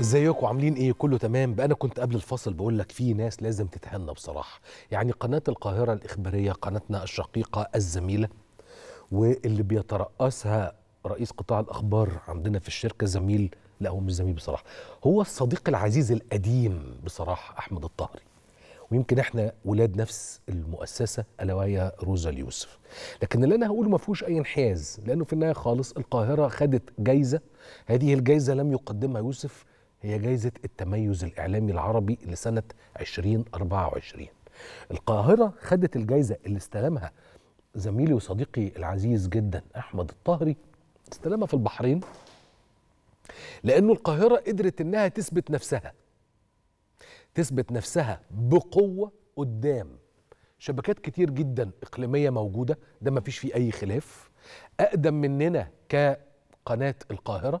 ازيكم عاملين ايه كله تمام بقى انا كنت قبل الفصل بقول لك في ناس لازم تتهنى بصراحه يعني قناه القاهره الاخباريه قناتنا الشقيقه الزميله واللي بيترأسها رئيس قطاع الاخبار عندنا في الشركه زميل لا هو مش زميل بصراحه هو الصديق العزيز القديم بصراحه احمد الطهري ويمكن احنا ولاد نفس المؤسسه الا وهي روزا اليوسف لكن اللي انا هقوله ما فيهوش اي انحياز لانه في النهايه خالص القاهره خدت جايزه هذه الجايزه لم يقدمها يوسف هي جائزة التميز الإعلامي العربي لسنة 2024 القاهرة خدت الجائزة اللي استلمها زميلي وصديقي العزيز جدا أحمد الطهري استلمها في البحرين لأنه القاهرة قدرت إنها تثبت نفسها تثبت نفسها بقوة قدام شبكات كتير جدا إقليمية موجودة ده ما فيش فيه أي خلاف أقدم مننا كقناة القاهرة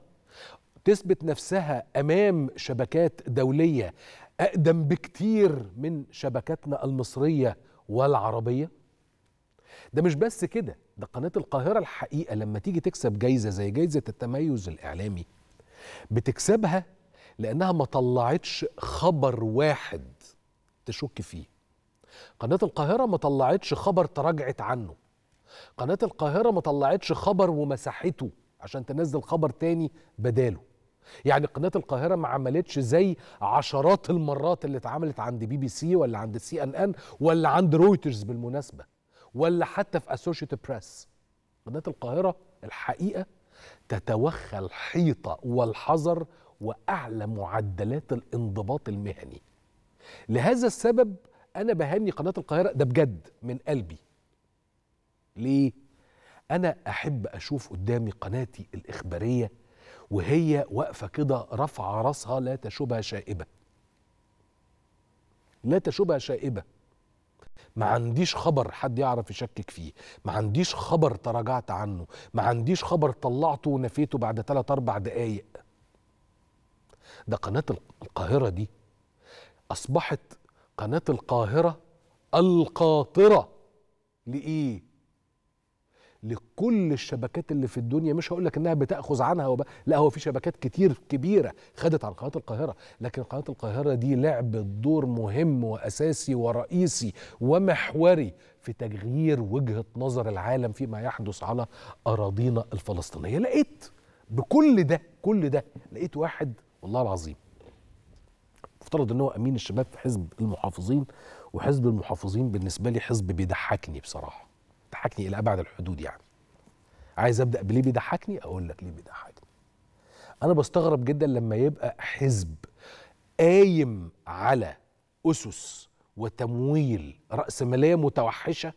تثبت نفسها امام شبكات دوليه اقدم بكتير من شبكاتنا المصريه والعربيه ده مش بس كده ده قناه القاهره الحقيقه لما تيجي تكسب جايزه زي جايزه التميز الاعلامي بتكسبها لانها ما طلعتش خبر واحد تشك فيه قناه القاهره ما طلعتش خبر تراجعت عنه قناه القاهره ما طلعتش خبر ومسحته عشان تنزل خبر تاني بداله يعني قناه القاهره ما عملتش زي عشرات المرات اللي اتعملت عند بي بي سي ولا عند سي ان ان ولا عند رويترز بالمناسبه ولا حتى في اسوشيتد بريس قناه القاهره الحقيقه تتوخى الحيطه والحذر واعلى معدلات الانضباط المهني لهذا السبب انا بهني قناه القاهره ده بجد من قلبي ليه انا احب اشوف قدامي قناتي الاخباريه وهي واقفة كده رافعة راسها لا تشوبها شائبة لا تشوبها شائبة ما عنديش خبر حد يعرف يشكك فيه ما عنديش خبر تراجعت عنه ما عنديش خبر طلعته ونفيته بعد 3 اربع دقايق ده قناة القاهرة دي أصبحت قناة القاهرة القاطرة لإيه لكل الشبكات اللي في الدنيا مش هقول لك انها بتاخذ عنها وب... لا هو في شبكات كتير كبيره خدت عن قناه القاهره لكن قناه القاهره دي لعبت دور مهم واساسي ورئيسي ومحوري في تغيير وجهه نظر العالم فيما يحدث على اراضينا الفلسطينيه لقيت بكل ده كل ده لقيت واحد والله العظيم مفترض ان هو امين الشباب في حزب المحافظين وحزب المحافظين بالنسبه لي حزب بيضحكني بصراحه بيضحكني الى ابعد الحدود يعني عايز ابدا بليه بيضحكني اقول لك ليه بيضحكني انا بستغرب جدا لما يبقى حزب قايم على اسس وتمويل راسماليه متوحشه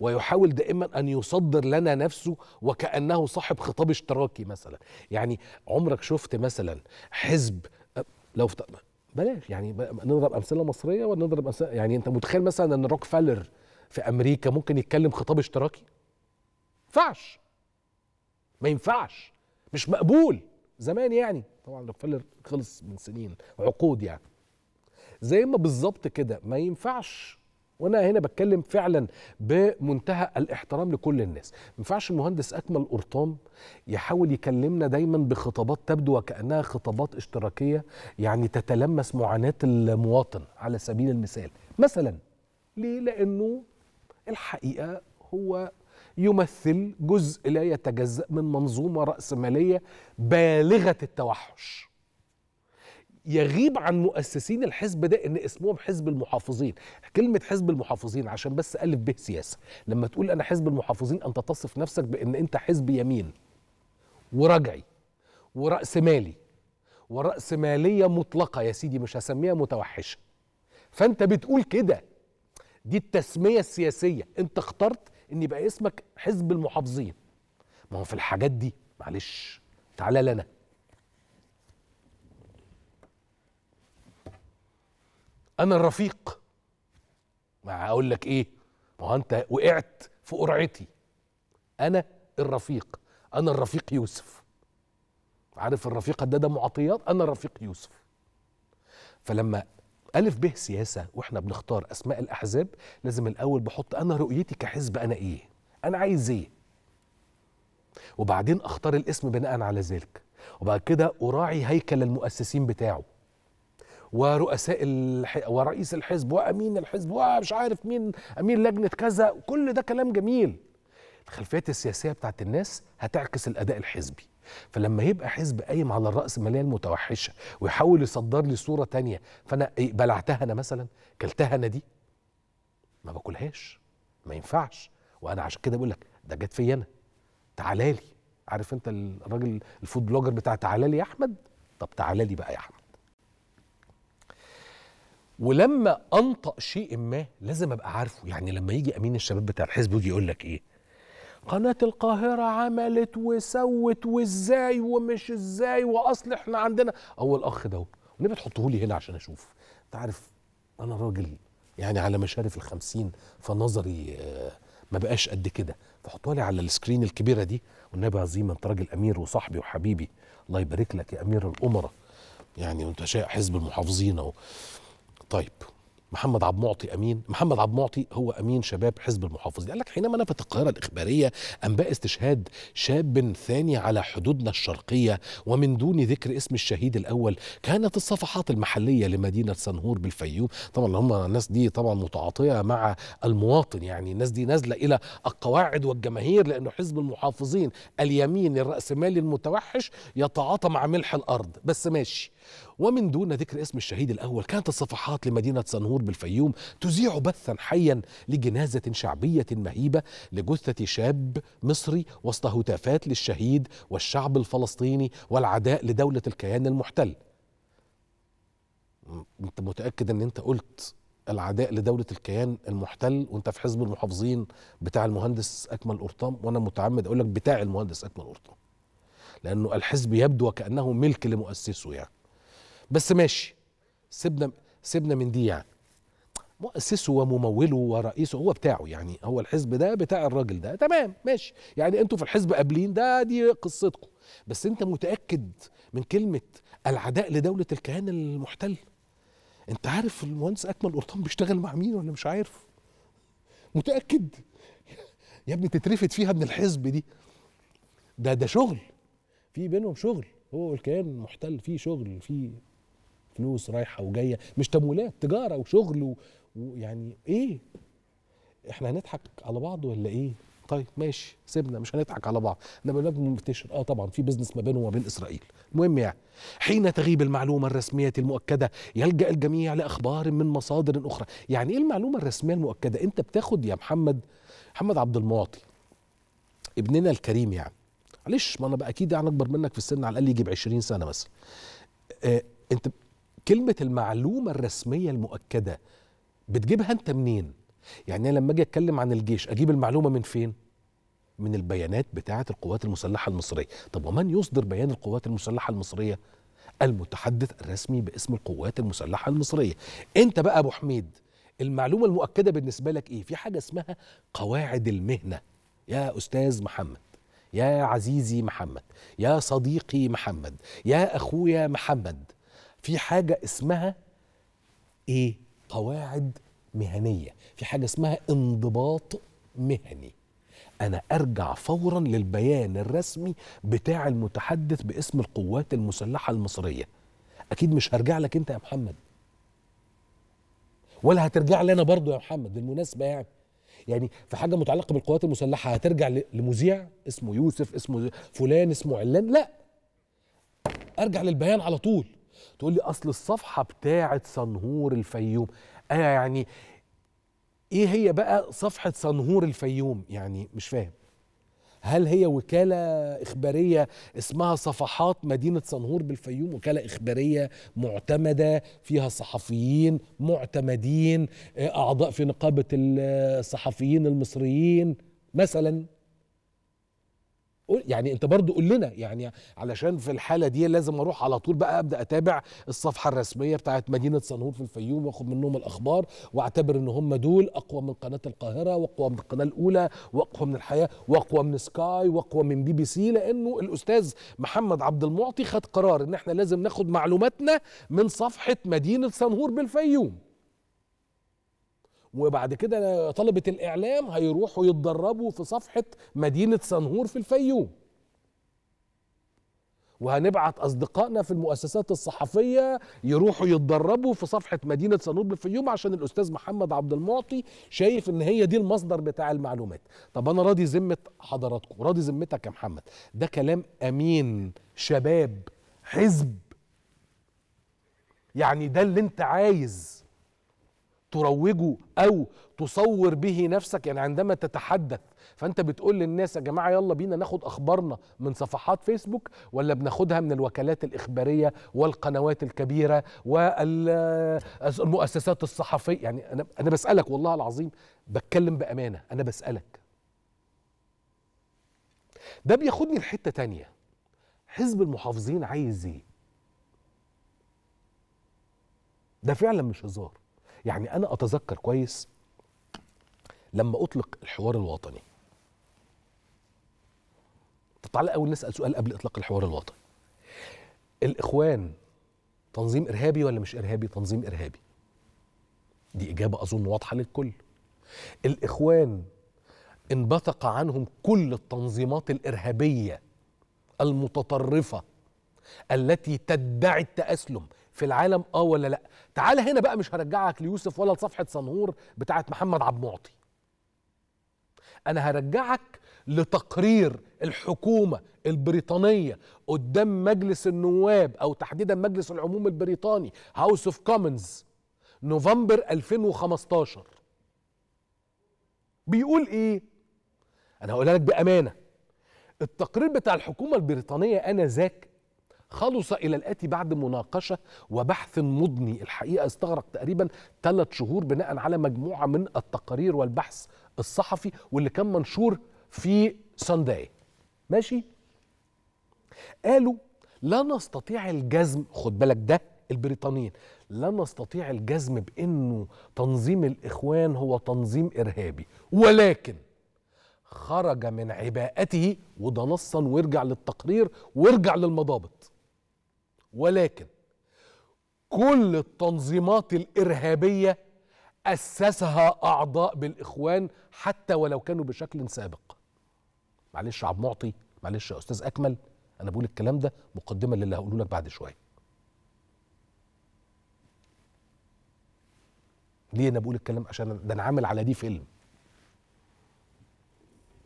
ويحاول دائما ان يصدر لنا نفسه وكانه صاحب خطاب اشتراكي مثلا يعني عمرك شفت مثلا حزب لو بلاش يعني نضرب امثله مصريه ولا نضرب امثله يعني انت متخيل مثلا ان روكفلر في امريكا ممكن يتكلم خطاب اشتراكي ينفعش ما ينفعش مش مقبول زمان يعني طبعا روكفلر خلص من سنين عقود يعني زي ما بالظبط كده ما ينفعش وانا هنا بتكلم فعلا بمنتهى الاحترام لكل الناس ما ينفعش المهندس اكمل قرطام يحاول يكلمنا دايما بخطابات تبدو وكانها خطابات اشتراكيه يعني تتلمس معاناه المواطن على سبيل المثال مثلا ليه لانه الحقيقه هو يمثل جزء لا يتجزا من منظومه راسماليه بالغه التوحش يغيب عن مؤسسين الحزب ده ان اسمهم حزب المحافظين كلمه حزب المحافظين عشان بس الف به سياسه لما تقول انا حزب المحافظين انت تصف نفسك بان انت حزب يمين ورجعي وراس مالي وراس ماليه مطلقه يا سيدي مش هسميها متوحشه فانت بتقول كده دي التسميه السياسيه انت اخترت ان يبقى اسمك حزب المحافظين ما هو في الحاجات دي معلش تعالى لنا انا الرفيق ما اقول لك ايه ما هو انت وقعت في قرعتي انا الرفيق انا الرفيق يوسف عارف الرفيق ده ده معطيات انا الرفيق يوسف فلما ألف به سياسة وإحنا بنختار أسماء الأحزاب لازم الأول بحط أنا رؤيتي كحزب أنا إيه أنا عايز إيه وبعدين أختار الاسم بناء على ذلك وبعد كده أراعي هيكل المؤسسين بتاعه ورؤساء الح... ورئيس الحزب وامين الحزب ومش عارف مين امين لجنه كذا كل ده كلام جميل الخلفيات السياسيه بتاعت الناس هتعكس الاداء الحزبي فلما يبقى حزب قايم على الرأسمالية المتوحشة ويحاول يصدر لي صورة تانية فأنا إيه بلعتها أنا مثلا كلتها أنا دي ما باكلهاش ما ينفعش وأنا عشان كده بقول لك ده جت فيا أنا تعالى لي عارف أنت الراجل الفود بلوجر بتاع تعالى لي يا أحمد طب تعالى لي بقى يا أحمد ولما انطق شيء ما لازم ابقى عارفه يعني لما يجي امين الشباب بتاع الحزب ويجي يقول لك ايه قناة القاهرة عملت وسوت وازاي ومش ازاي واصل احنا عندنا اول اخ ده ليه بتحطه لي هنا عشان اشوف انت عارف انا راجل يعني على مشارف الخمسين فنظري آه، ما بقاش قد كده فحطوها لي على السكرين الكبيرة دي والنبي عظيم انت راجل امير وصاحبي وحبيبي الله يبارك لك يا امير الامراء يعني وانت شايع حزب المحافظين اهو طيب محمد عبد معطي امين محمد عبد معطي هو امين شباب حزب المحافظين قال لك حينما نفت القاهره الاخباريه انباء استشهاد شاب ثاني على حدودنا الشرقيه ومن دون ذكر اسم الشهيد الاول كانت الصفحات المحليه لمدينه سنهور بالفيوم طبعا هم الناس دي طبعا متعاطيه مع المواطن يعني الناس دي نازله الى القواعد والجماهير لانه حزب المحافظين اليمين الراسمالي المتوحش يتعاطى مع ملح الارض بس ماشي ومن دون ذكر اسم الشهيد الأول كانت الصفحات لمدينة صنهور بالفيوم تذيع بثا حيا لجنازة شعبية مهيبة لجثة شاب مصري وسط هتافات للشهيد والشعب الفلسطيني والعداء لدولة الكيان المحتل انت متأكد ان انت قلت العداء لدولة الكيان المحتل وانت في حزب المحافظين بتاع المهندس أكمل قرطام وانا متعمد اقول لك بتاع المهندس أكمل قرطام لأنه الحزب يبدو وكأنه ملك لمؤسسه يعني بس ماشي سيبنا سيبنا من دي يعني مؤسسه ومموله ورئيسه هو بتاعه يعني هو الحزب ده بتاع الراجل ده تمام ماشي يعني انتوا في الحزب قابلين ده دي قصتكم بس انت متاكد من كلمه العداء لدوله الكيان المحتل انت عارف المهندس اكمل قرطان بيشتغل مع مين ولا مش عارف متاكد يا ابني تترفد فيها من الحزب دي ده ده شغل في بينهم شغل هو والكيان المحتل في شغل في فلوس رايحه وجايه مش تمويلات تجاره وشغل ويعني ايه احنا هنضحك على بعض ولا ايه طيب ماشي سيبنا مش هنضحك على بعض انما بلاد منتشر اه طبعا في بزنس ما بينه وما بين اسرائيل المهم يعني حين تغيب المعلومه الرسميه المؤكده يلجا الجميع لاخبار من مصادر اخرى يعني ايه المعلومه الرسميه المؤكده انت بتاخد يا محمد محمد عبد المعطي ابننا الكريم يعني معلش ما انا بقى اكيد يعني اكبر منك في السن على الاقل يجيب 20 سنه مثلا آه انت كلمه المعلومه الرسميه المؤكده بتجيبها انت منين يعني انا لما اجي اتكلم عن الجيش اجيب المعلومه من فين من البيانات بتاعه القوات المسلحه المصريه طب ومن يصدر بيان القوات المسلحه المصريه المتحدث الرسمي باسم القوات المسلحه المصريه انت بقى ابو حميد المعلومه المؤكده بالنسبه لك ايه في حاجه اسمها قواعد المهنه يا استاذ محمد يا عزيزي محمد يا صديقي محمد يا اخويا محمد في حاجه اسمها ايه قواعد مهنيه في حاجه اسمها انضباط مهني انا ارجع فورا للبيان الرسمي بتاع المتحدث باسم القوات المسلحه المصريه اكيد مش هرجع لك انت يا محمد ولا هترجع لي انا برضو يا محمد بالمناسبه يعني يعني في حاجه متعلقه بالقوات المسلحه هترجع لمذيع اسمه يوسف اسمه فلان اسمه علان لا ارجع للبيان على طول تقول لي اصل الصفحه بتاعه صنهور الفيوم آه يعني ايه هي بقى صفحه صنهور الفيوم يعني مش فاهم هل هي وكالة إخبارية اسمها صفحات مدينة صنهور بالفيوم وكالة إخبارية معتمدة فيها صحفيين معتمدين آه، أعضاء في نقابة الصحفيين المصريين مثلا قول يعني انت برضو قول لنا يعني علشان في الحاله دي لازم اروح على طول بقى ابدا اتابع الصفحه الرسميه بتاعه مدينه صنعور في الفيوم واخد منهم الاخبار واعتبر ان هم دول اقوى من قناه القاهره واقوى من القناه الاولى واقوى من الحياه واقوى من سكاي واقوى من بي بي سي لانه الاستاذ محمد عبد المعطي خد قرار ان احنا لازم ناخد معلوماتنا من صفحه مدينه صنهور بالفيوم وبعد كده طلبه الاعلام هيروحوا يتدربوا في صفحه مدينه سنهور في الفيوم وهنبعت اصدقائنا في المؤسسات الصحفيه يروحوا يتدربوا في صفحه مدينه سنهور بالفيوم عشان الاستاذ محمد عبد المعطي شايف ان هي دي المصدر بتاع المعلومات طب انا راضي ذمه حضراتكم راضي ذمتك يا محمد ده كلام امين شباب حزب يعني ده اللي انت عايز تروجه او تصور به نفسك يعني عندما تتحدث فانت بتقول للناس يا جماعه يلا بينا ناخد اخبارنا من صفحات فيسبوك ولا بناخدها من الوكالات الاخباريه والقنوات الكبيره والمؤسسات الصحفيه يعني انا انا بسالك والله العظيم بتكلم بامانه انا بسالك ده بياخدني لحته تانية حزب المحافظين عايز ايه ده فعلا مش هزار يعني انا اتذكر كويس لما اطلق الحوار الوطني تعالى الاول نسال سؤال قبل اطلاق الحوار الوطني الاخوان تنظيم ارهابي ولا مش ارهابي تنظيم ارهابي دي اجابه اظن واضحه للكل الاخوان انبثق عنهم كل التنظيمات الارهابيه المتطرفه التي تدعي التاسلم في العالم اه ولا لا تعال هنا بقى مش هرجعك ليوسف ولا لصفحه صنهور بتاعه محمد عبد المعطي انا هرجعك لتقرير الحكومه البريطانيه قدام مجلس النواب او تحديدا مجلس العموم البريطاني هاوس اوف كومنز نوفمبر 2015 بيقول ايه انا هقولها لك بامانه التقرير بتاع الحكومه البريطانيه انا ذاك خلص إلى الآتي بعد مناقشة وبحث مضني الحقيقة استغرق تقريبا ثلاث شهور بناء على مجموعة من التقارير والبحث الصحفي واللي كان منشور في سانداي ماشي قالوا لا نستطيع الجزم خد بالك ده البريطانيين لا نستطيع الجزم بانه تنظيم الاخوان هو تنظيم ارهابي ولكن خرج من عباءته وده نصا وارجع للتقرير وارجع للمضابط ولكن كل التنظيمات الارهابيه اسسها اعضاء بالاخوان حتى ولو كانوا بشكل سابق معلش عبد معطي معلش يا استاذ اكمل انا بقول الكلام ده مقدمه للي هقوله لك بعد شويه ليه انا بقول الكلام عشان ده انا عامل على دي فيلم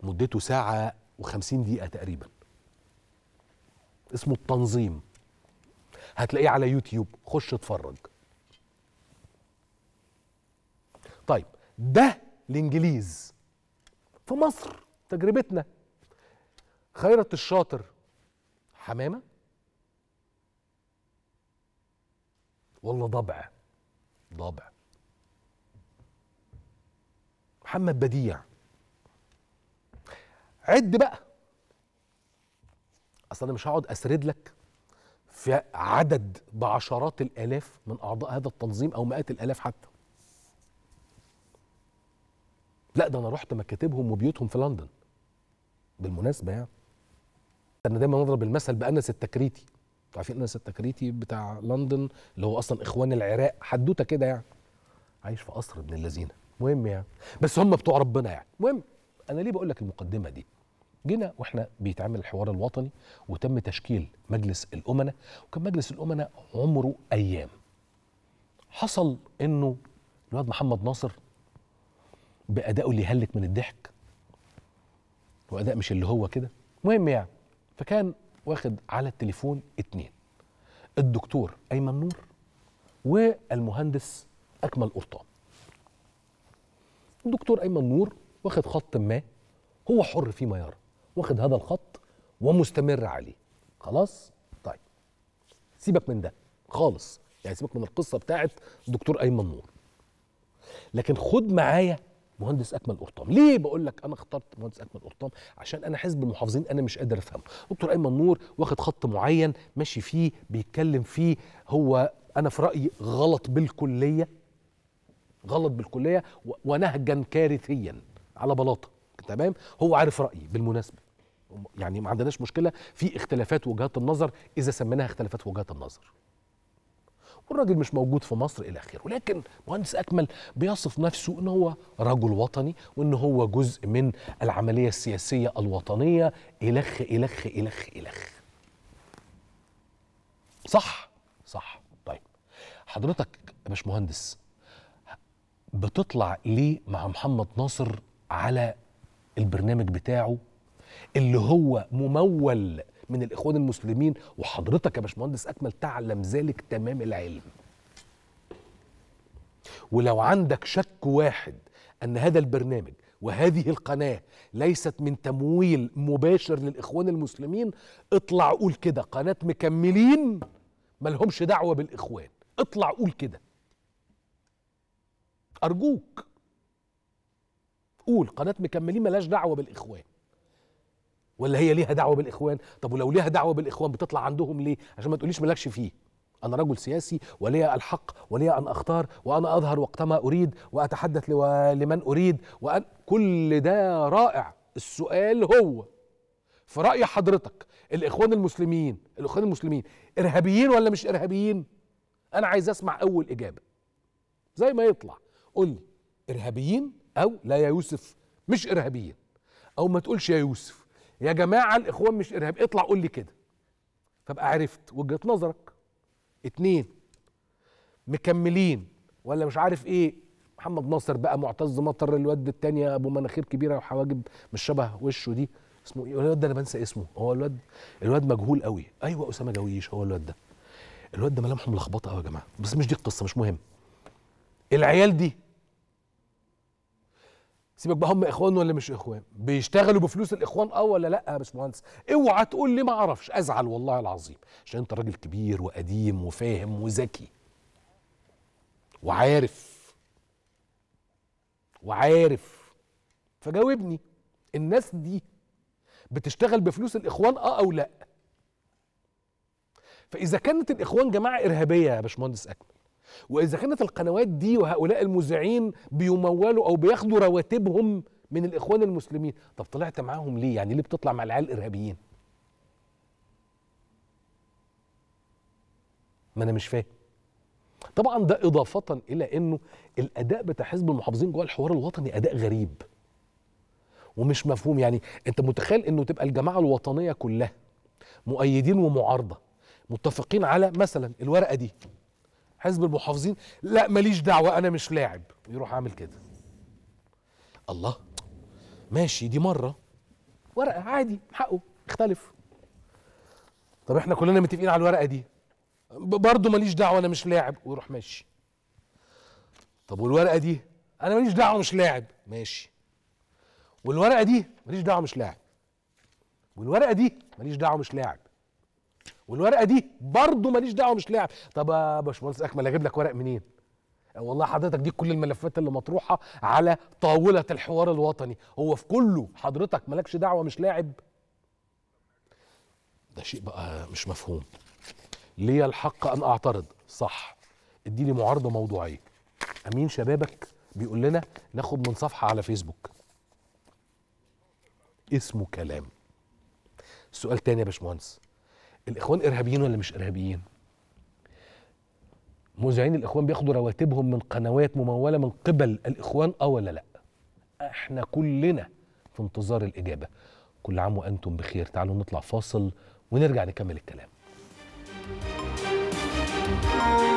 مدته ساعه وخمسين دقيقه تقريبا اسمه التنظيم هتلاقيه على يوتيوب خش اتفرج طيب ده الانجليز في مصر تجربتنا خيرت الشاطر حمامه ولا ضبع ضبع محمد بديع عد بقى اصل انا مش هقعد اسرد لك في عدد بعشرات الآلاف من أعضاء هذا التنظيم أو مئات الآلاف حتى لا ده أنا رحت مكاتبهم وبيوتهم في لندن بالمناسبة يعني أنا دايما نضرب المثل بأنس التكريتي عارفين أنس التكريتي بتاع لندن اللي هو أصلا إخوان العراق حدوتة كده يعني عايش في قصر ابن اللذينة مهم يعني بس هم بتوع ربنا يعني مهم أنا ليه بقول لك المقدمة دي جينا واحنا بيتعمل الحوار الوطني وتم تشكيل مجلس الامناء وكان مجلس الامناء عمره ايام حصل انه الواد محمد ناصر بادائه اللي هلك من الضحك واداء مش اللي هو كده مهم يعني فكان واخد على التليفون اتنين الدكتور ايمن نور والمهندس اكمل قرطان الدكتور ايمن نور واخد خط ما هو حر فيما يرى واخد هذا الخط ومستمر عليه خلاص طيب سيبك من ده خالص يعني سيبك من القصه بتاعت دكتور ايمن نور لكن خد معايا مهندس اكمل قرطام ليه بقول لك انا اخترت مهندس اكمل قرطام عشان انا حزب المحافظين انا مش قادر افهمه دكتور ايمن نور واخد خط معين ماشي فيه بيتكلم فيه هو انا في رايي غلط بالكليه غلط بالكليه ونهجا كارثيا على بلاطه تمام هو عارف رايي بالمناسبه يعني ما عندناش مشكله في اختلافات وجهات النظر اذا سميناها اختلافات وجهات النظر والراجل مش موجود في مصر الى اخره ولكن مهندس اكمل بيصف نفسه ان هو رجل وطني وان هو جزء من العمليه السياسيه الوطنيه الخ الخ الخ الخ صح صح طيب حضرتك يا باشمهندس بتطلع ليه مع محمد ناصر على البرنامج بتاعه اللي هو ممول من الاخوان المسلمين وحضرتك يا باشمهندس اكمل تعلم ذلك تمام العلم ولو عندك شك واحد ان هذا البرنامج وهذه القناه ليست من تمويل مباشر للاخوان المسلمين اطلع قول كده قناه مكملين ملهمش دعوه بالاخوان اطلع قول كده ارجوك قول قناه مكملين ملهاش دعوه بالاخوان ولا هي ليها دعوه بالاخوان طب ولو ليها دعوه بالاخوان بتطلع عندهم ليه عشان ما تقوليش مالكش فيه انا رجل سياسي ولي الحق ولي ان اختار وانا اظهر وقتما اريد واتحدث لمن اريد وأن كل ده رائع السؤال هو في راي حضرتك الاخوان المسلمين الاخوان المسلمين ارهابيين ولا مش ارهابيين انا عايز اسمع اول اجابه زي ما يطلع قول لي ارهابيين او لا يا يوسف مش ارهابيين او ما تقولش يا يوسف يا جماعه الاخوان مش ارهاب اطلع قول لي كده فابقى عرفت وجهه نظرك اتنين مكملين ولا مش عارف ايه محمد ناصر بقى معتز مطر الواد التانية ابو مناخير كبيره وحواجب مش شبه وشه دي اسمه ايه الواد ده انا بنسى اسمه هو الواد الواد مجهول قوي ايوه اسامه جويش هو الواد ده الواد ده ملامحه ملخبطه قوي يا جماعه بس مش دي القصه مش مهم العيال دي سيبك بقى هم اخوان ولا مش اخوان بيشتغلوا بفلوس الاخوان اه ولا لا يا باشمهندس اوعى تقول لي ما اعرفش ازعل والله العظيم عشان انت راجل كبير وقديم وفاهم وذكي وعارف وعارف فجاوبني الناس دي بتشتغل بفلوس الاخوان اه او لا فاذا كانت الاخوان جماعه ارهابيه يا باشمهندس اكمل واذا كانت القنوات دي وهؤلاء المذيعين بيمولوا او بياخدوا رواتبهم من الاخوان المسلمين طب طلعت معاهم ليه يعني ليه بتطلع مع العيال الارهابيين ما انا مش فاهم طبعا ده اضافه الى انه الاداء بتاع حزب المحافظين جوه الحوار الوطني اداء غريب ومش مفهوم يعني انت متخيل انه تبقى الجماعه الوطنيه كلها مؤيدين ومعارضه متفقين على مثلا الورقه دي حزب المحافظين لا ماليش دعوه انا مش لاعب يروح عامل كده الله ماشي دي مره ورقه عادي حقه اختلف طب احنا كلنا متفقين على الورقه دي برضه ماليش دعوه انا مش لاعب ويروح ماشي طب والورقه دي انا ماليش دعوه مش لاعب ماشي والورقه دي ماليش دعوه مش لاعب والورقه دي ماليش دعوه مش لاعب والورقه دي برضه ماليش دعوه مش لاعب طب يا باشمهندس اكمل اجيب لك ورق منين أه، والله حضرتك دي كل الملفات اللي مطروحه على طاوله الحوار الوطني هو في كله حضرتك مالكش دعوه مش لاعب ده شيء بقى مش مفهوم لي الحق ان اعترض صح اديني معارضه موضوعيه امين شبابك بيقول لنا ناخد من صفحه على فيسبوك اسمه كلام سؤال تاني يا باشمهندس الاخوان ارهابيين ولا مش ارهابيين موزعين الاخوان بياخدوا رواتبهم من قنوات مموله من قبل الاخوان اه ولا لا احنا كلنا في انتظار الاجابه كل عام وانتم بخير تعالوا نطلع فاصل ونرجع نكمل الكلام